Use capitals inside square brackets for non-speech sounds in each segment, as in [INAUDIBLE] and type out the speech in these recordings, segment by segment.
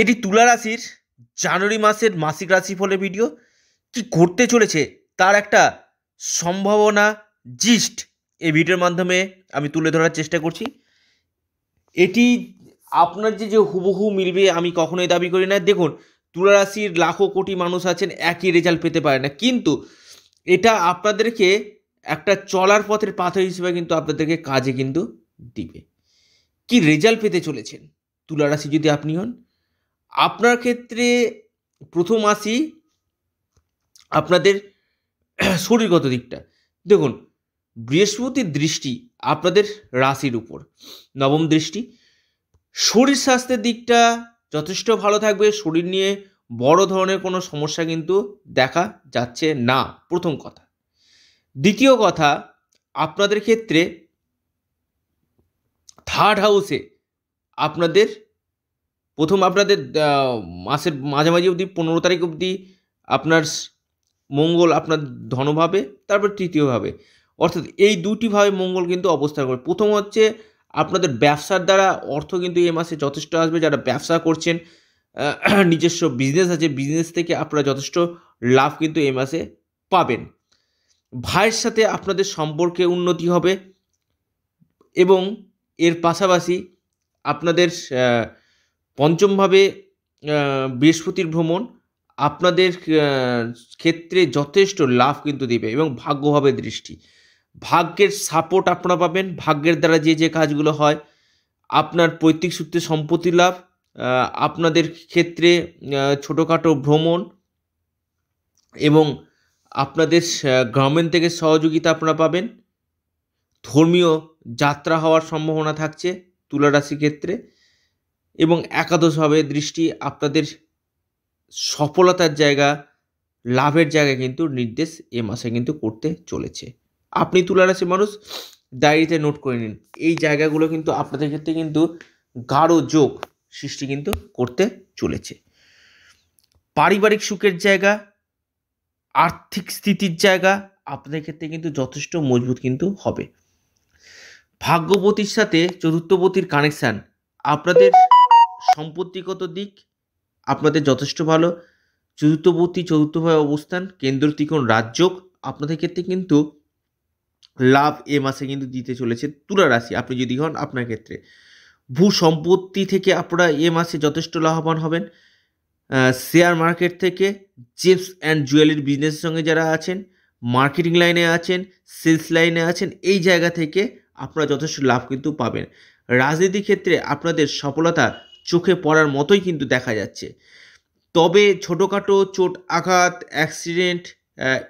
এটি তুলা রাশির জানুয়ারি মাসের মাসিক রাশিফলের ভিডিও কি ঘটতে চলেছে তার একটা সম্ভাবনা জিস্ট এই ভিডিওর মাধ্যমে আমি তুলে ধরার চেষ্টা করছি এটি আপনার যে যে হুবহু মিলবে আমি কখনোই দাবি করি না দেখুন তুলা রাশির লাখো কোটি মানুষ আছেন একই রেজাল্ট পেতে পারে না কিন্তু এটা আপনাদেরকে একটা চলার পথের পাথর হিসেবে কিন্তু আপনাদেরকে কাজে কিন্তু দিবে কি রেজাল্ট পেতে চলেছেন তুলা রাশি যদি আপনি হন আপনার ক্ষেত্রে প্রথম আসি আপনাদের শরীরগত দিকটা দেখুন বৃহস্পতির দৃষ্টি আপনাদের রাশির উপর নবম দৃষ্টি শরীর স্বাস্থ্যের দিকটা যথেষ্ট ভালো থাকবে শরীর নিয়ে বড় ধরনের কোনো সমস্যা কিন্তু দেখা যাচ্ছে না প্রথম কথা দ্বিতীয় কথা আপনাদের ক্ষেত্রে থার্ড হাউসে আপনাদের প্রথম আপনাদের মাসের মাঝামাঝি অবধি পনেরো তারিখ অবধি আপনার মঙ্গল আপনার ধনভাবে তারপর তৃতীয়ভাবে অর্থাৎ এই দুটিভাবে মঙ্গল কিন্তু অবস্থান করে প্রথম হচ্ছে আপনাদের ব্যবসার দ্বারা অর্থ কিন্তু এই মাসে যথেষ্ট আসবে যারা ব্যবসা করছেন [CLEARS THROAT] নিজস্ব বিজনেস আছে বিজনেস থেকে আপনারা যথেষ্ট লাভ কিন্তু এই মাসে পাবেন ভাইয়ের সাথে আপনাদের সম্পর্কে উন্নতি হবে এবং এর পাশাপাশি আপনাদের পঞ্চমভাবে বৃহস্পতির ভ্রমণ আপনাদের ক্ষেত্রে যথেষ্ট লাভ কিন্তু দেবে এবং ভাগ্যভাবে দৃষ্টি ভাগ্যের সাপোর্ট আপনারা পাবেন ভাগ্যের দ্বারা যে যে কাজগুলো হয় আপনার পৈতৃক সূত্রে সম্পত্তি লাভ আপনাদের ক্ষেত্রে ছোটোখাটো ভ্রমণ এবং আপনাদের গভর্নমেন্ট থেকে সহযোগিতা আপনারা পাবেন ধর্মীয় যাত্রা হওয়ার সম্ভাবনা থাকছে তুলারাশি ক্ষেত্রে এবং একাদশভাবে দৃষ্টি আপনাদের সফলতার জায়গা লাভের জায়গা কিন্তু নির্দেশ এ মাসে কিন্তু করতে চলেছে আপনি তুলারাশি মানুষ ডায়েরিতে নোট করে নিন এই জায়গাগুলো কিন্তু আপনাদের ক্ষেত্রে কিন্তু গাঢ় যোগ সৃষ্টি কিন্তু করতে চলেছে পারিবারিক সুখের জায়গা আর্থিক স্থিতির জায়গা আপনাদের ক্ষেত্রে কিন্তু যথেষ্ট মজবুত কিন্তু হবে ভাগ্যপতির সাথে চতুর্থপতির কানেকশান আপনাদের সম্পত্তিগত দিক আপনাদের যথেষ্ট ভালো চতুর্থবর্তী চতুর্থভাবে অবস্থান কেন্দ্র ত্রিকোণ রাজযোগ আপনাদের ক্ষেত্রে কিন্তু লাভ এ মাসে কিন্তু দিতে চলেছে তুলা রাশি আপনি যদি হন আপনার ক্ষেত্রে ভূ সম্পত্তি থেকে আপনারা এ মাসে যথেষ্ট লাভবান হবেন শেয়ার মার্কেট থেকে জেমস অ্যান্ড জুয়েলারি বিজনেসের সঙ্গে যারা আছেন মার্কেটিং লাইনে আছেন সেলস লাইনে আছেন এই জায়গা থেকে আপনারা যথেষ্ট লাভ কিন্তু পাবেন রাজনীতি ক্ষেত্রে আপনাদের সফলতা চোখে পড়ার মতোই কিন্তু দেখা যাচ্ছে তবে ছোটোখাটো চোট আঘাত অ্যাক্সিডেন্ট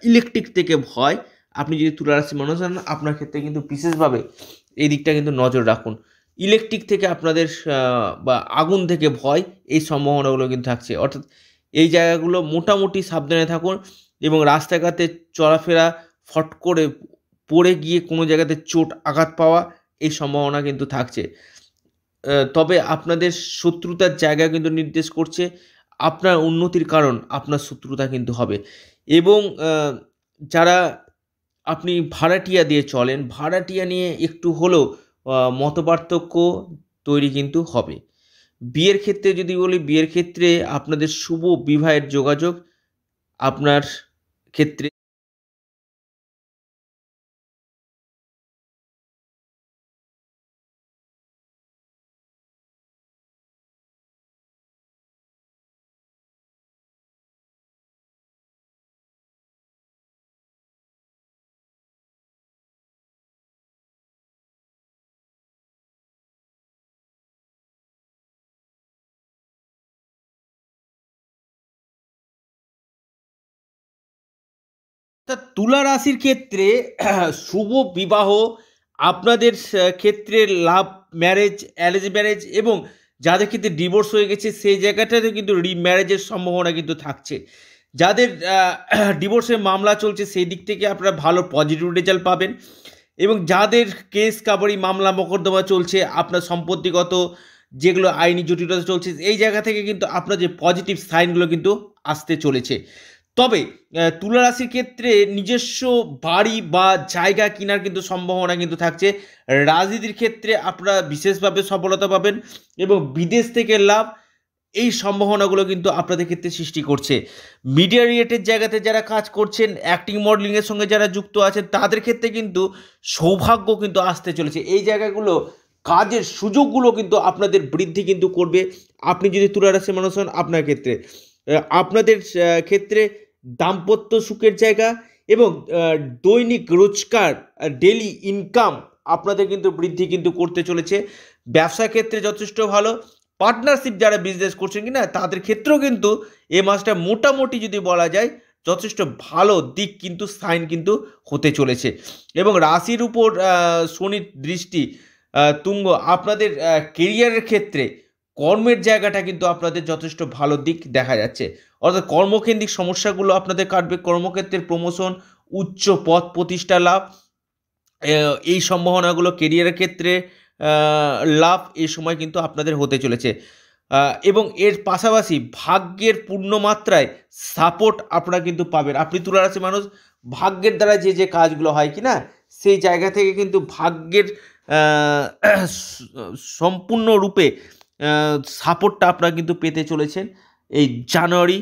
ইলেকট্রিক থেকে ভয় আপনি যদি তুলারাশি মানুষ হন আপনার ক্ষেত্রে কিন্তু বিশেষভাবে এই দিকটা কিন্তু নজর রাখুন ইলেকট্রিক থেকে আপনাদের বা আগুন থেকে ভয় এই সম্ভাবনাগুলো কিন্তু থাকছে অর্থাৎ এই জায়গাগুলো মোটামুটি সাবধানে থাকুন এবং রাস্তাঘাটে চলাফেরা ফট করে পড়ে গিয়ে কোনো জায়গাতে চোট আঘাত পাওয়া এই সম্ভাবনা কিন্তু থাকছে তবে আপনাদের শত্রুতার জায়গা কিন্তু নির্দেশ করছে আপনার উন্নতির কারণ আপনার শত্রুতা কিন্তু হবে এবং যারা আপনি ভাড়াটিয়া দিয়ে চলেন ভাড়াটিয়া নিয়ে একটু হলেও মতপার্থক্য তৈরি কিন্তু হবে বিয়ের ক্ষেত্রে যদি বলি বিয়ের ক্ষেত্রে আপনাদের শুভ বিবাহের যোগাযোগ আপনার ক্ষেত্রে তা তুলা রাশির ক্ষেত্রে [CLEARS THROAT] শুভ বিবাহ আপনাদের ক্ষেত্রে লাভ ম্যারেজ অ্যারেঞ্জ ম্যারেজ এবং যাদের ক্ষেত্রে ডিভোর্স হয়ে গেছে সেই জায়গাটাতে কিন্তু রিম্যারেজের সম্ভাবনা কিন্তু থাকছে যাদের [CLEARS THROAT] ডিভোর্সের মামলা চলছে সেই দিক থেকে আপনারা ভালো পজিটিভ রেজাল্ট পাবেন এবং যাদের কেস কাবারি মামলা মকদ্দমা চলছে আপনার সম্পত্তিগত যেগুলো আইনি জটিলতা চলছে এই জায়গা থেকে কিন্তু আপনার যে পজিটিভ সাইনগুলো কিন্তু আসতে চলেছে তবে তুলারাশির ক্ষেত্রে নিজস্ব বাড়ি বা জায়গা কেনার কিন্তু সম্ভাবনা কিন্তু থাকছে রাজনীতির ক্ষেত্রে আপনারা বিশেষভাবে সফলতা পাবেন এবং বিদেশ থেকে লাভ এই সম্ভাবনাগুলো কিন্তু আপনাদের ক্ষেত্রে সৃষ্টি করছে মিডিয়া রিলেটেড জায়গাতে যারা কাজ করছেন অ্যাক্টিং মডেলিংয়ের সঙ্গে যারা যুক্ত আছেন তাদের ক্ষেত্রে কিন্তু সৌভাগ্য কিন্তু আসতে চলেছে এই জায়গাগুলো কাজের সুযোগগুলো কিন্তু আপনাদের বৃদ্ধি কিন্তু করবে আপনি যদি তুলারাশি মানুষ হন আপনার ক্ষেত্রে আপনাদের ক্ষেত্রে দাম্পত্য সুখের জায়গা এবং দৈনিক রোজগার ডেলি ইনকাম আপনাদের কিন্তু বৃদ্ধি কিন্তু করতে চলেছে ব্যবসা ক্ষেত্রে যথেষ্ট ভালো পার্টনারশিপ যারা বিজনেস করছেন কি না তাদের ক্ষেত্রেও কিন্তু এ মাসটা মোটামুটি যদি বলা যায় যথেষ্ট ভালো দিক কিন্তু সাইন কিন্তু হতে চলেছে এবং রাশির উপর শনির দৃষ্টি তুঙ্গ আপনাদের কেরিয়ারের ক্ষেত্রে কর্মের জায়গাটা কিন্তু আপনাদের যথেষ্ট ভালো দিক দেখা যাচ্ছে অর্থাৎ কর্মকেন্দ্রিক সমস্যাগুলো আপনাদের কাটবে কর্মক্ষেত্রের প্রমোশন উচ্চ পদ প্রতিষ্ঠা লাভ এই সম্ভাবনাগুলো কেরিয়ারের ক্ষেত্রে লাভ এই সময় কিন্তু আপনাদের হতে চলেছে এবং এর পাশাপাশি ভাগ্যের পূর্ণ মাত্রায় সাপোর্ট আপনারা কিন্তু পাবেন আপনি তুলা রাশি মানুষ ভাগ্যের দ্বারা যে যে কাজগুলো হয় কি না সেই জায়গা থেকে কিন্তু ভাগ্যের [CLEARS THROAT] সম্পূর্ণরূপে সাপোর্টটা আপনারা কিন্তু পেতে চলেছেন এই জানুয়ারি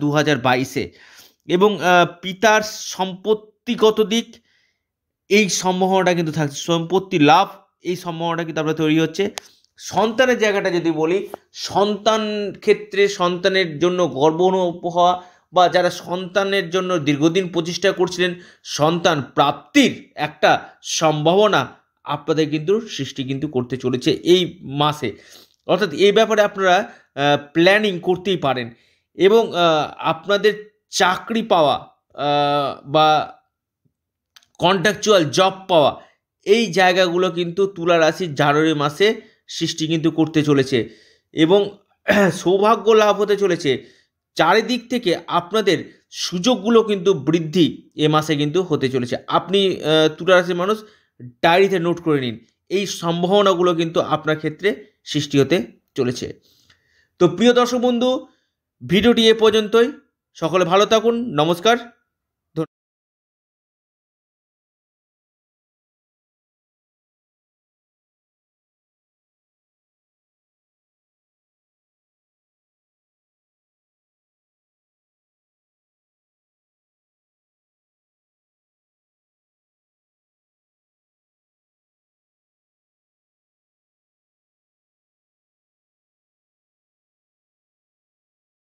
দু হাজার বাইশে এবং পিতার সম্পত্তিগত দিক এই সম্ভাবনাটা কিন্তু থাকছে সম্পত্তি লাভ এই সম্ভাবনাটা কিন্তু আপনার তৈরি হচ্ছে সন্তানের জায়গাটা যদি বলি সন্তান ক্ষেত্রে সন্তানের জন্য গর্ব অনুভব হওয়া বা যারা সন্তানের জন্য দীর্ঘদিন প্রচেষ্টা করছিলেন সন্তান প্রাপ্তির একটা সম্ভাবনা আপনাদের কিন্তু সৃষ্টি কিন্তু করতে চলেছে এই মাসে অর্থাৎ এই ব্যাপারে আপনারা প্ল্যানিং করতেই পারেন এবং আপনাদের চাকরি পাওয়া বা কন্ট্রাকচুয়াল জব পাওয়া এই জায়গাগুলো কিন্তু তুলা রাশির জানুয়ারি মাসে সৃষ্টি কিন্তু করতে চলেছে এবং [CLEARS THROAT] সৌভাগ্য লাভ হতে চলেছে চারিদিক থেকে আপনাদের সুযোগগুলো কিন্তু বৃদ্ধি এ মাসে কিন্তু হতে চলেছে আপনি তুলা রাশির মানুষ ডায়েরিতে নোট করে নিন এই সম্ভাবনাগুলো কিন্তু আপনার ক্ষেত্রে সৃষ্টি হতে চলেছে তো প্রিয় দর্শক বন্ধু ভিডিওটি এ পর্যন্তই সকলে ভালো থাকুন নমস্কার